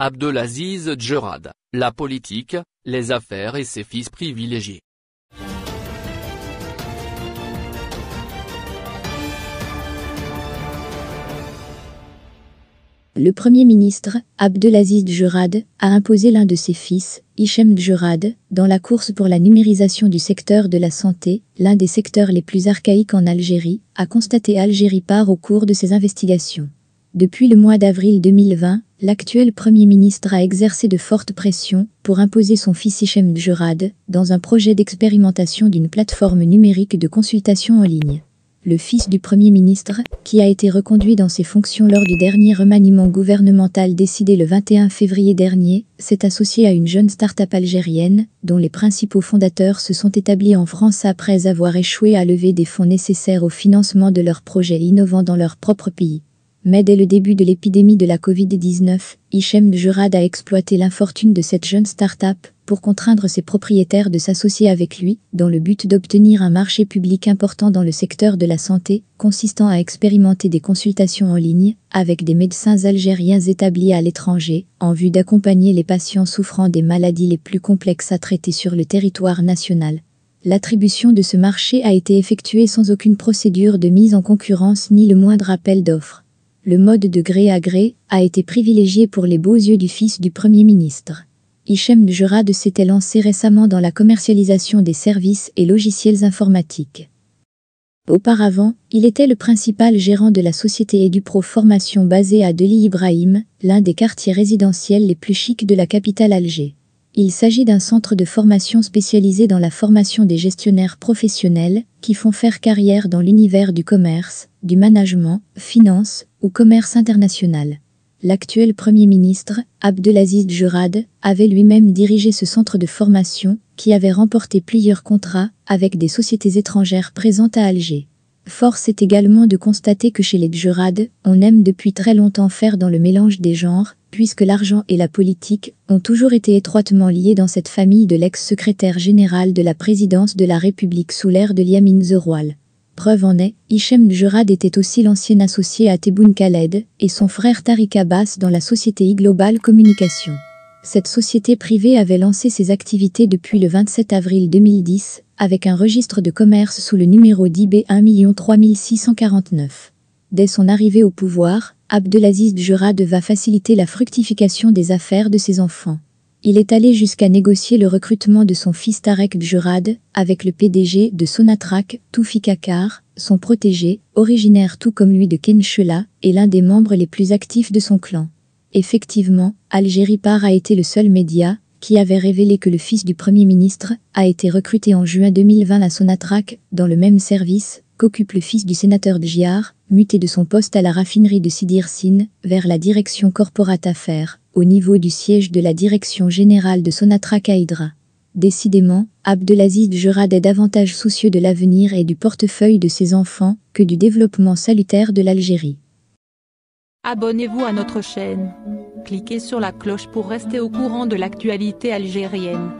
Abdelaziz Djerad, la politique, les affaires et ses fils privilégiés. Le Premier ministre, Abdelaziz Djerad, a imposé l'un de ses fils, Hichem Djerad, dans la course pour la numérisation du secteur de la santé, l'un des secteurs les plus archaïques en Algérie, a constaté Algérie part au cours de ses investigations. Depuis le mois d'avril 2020, l'actuel Premier ministre a exercé de fortes pressions pour imposer son fils Hichem Djurad dans un projet d'expérimentation d'une plateforme numérique de consultation en ligne. Le fils du Premier ministre, qui a été reconduit dans ses fonctions lors du dernier remaniement gouvernemental décidé le 21 février dernier, s'est associé à une jeune start-up algérienne, dont les principaux fondateurs se sont établis en France après avoir échoué à lever des fonds nécessaires au financement de leurs projets innovants dans leur propre pays. Mais dès le début de l'épidémie de la Covid-19, Hichem Jurad a exploité l'infortune de cette jeune start-up pour contraindre ses propriétaires de s'associer avec lui dans le but d'obtenir un marché public important dans le secteur de la santé, consistant à expérimenter des consultations en ligne avec des médecins algériens établis à l'étranger en vue d'accompagner les patients souffrant des maladies les plus complexes à traiter sur le territoire national. L'attribution de ce marché a été effectuée sans aucune procédure de mise en concurrence ni le moindre appel d'offres le mode de gré à gré a été privilégié pour les beaux yeux du fils du Premier ministre. Hichem de s'était lancé récemment dans la commercialisation des services et logiciels informatiques. Auparavant, il était le principal gérant de la société EduPro Formation basée à Deli Ibrahim, l'un des quartiers résidentiels les plus chics de la capitale Alger. Il s'agit d'un centre de formation spécialisé dans la formation des gestionnaires professionnels qui font faire carrière dans l'univers du commerce, du management, finance ou commerce international. L'actuel Premier ministre, Abdelaziz Jurad, avait lui-même dirigé ce centre de formation qui avait remporté plusieurs contrats avec des sociétés étrangères présentes à Alger. Force est également de constater que chez les Djurad, on aime depuis très longtemps faire dans le mélange des genres, puisque l'argent et la politique ont toujours été étroitement liés dans cette famille de l'ex-secrétaire général de la présidence de la République sous l'ère de Liamine Zeroual. Preuve en est, Hichem Djurad était aussi l'ancien associé à Teboun Khaled et son frère Tariq Abbas dans la société Global Communication. Cette société privée avait lancé ses activités depuis le 27 avril 2010 avec un registre de commerce sous le numéro d'IB 1 3649. Dès son arrivée au pouvoir, Abdelaziz Djurad va faciliter la fructification des affaires de ses enfants. Il est allé jusqu'à négocier le recrutement de son fils Tarek Djurad avec le PDG de Sonatrach, Toufi Kakar, son protégé, originaire tout comme lui de Kenchela et l'un des membres les plus actifs de son clan. Effectivement, Algérie Par a été le seul média qui avait révélé que le fils du Premier ministre a été recruté en juin 2020 à Sonatrak, dans le même service qu'occupe le fils du sénateur Djiar, muté de son poste à la raffinerie de Sidircine, vers la direction corporate affaires, au niveau du siège de la direction générale de Sonatra Kaïdra. Décidément, Abdelaziz Jurad est davantage soucieux de l'avenir et du portefeuille de ses enfants que du développement salutaire de l'Algérie. Abonnez-vous à notre chaîne. Cliquez sur la cloche pour rester au courant de l'actualité algérienne.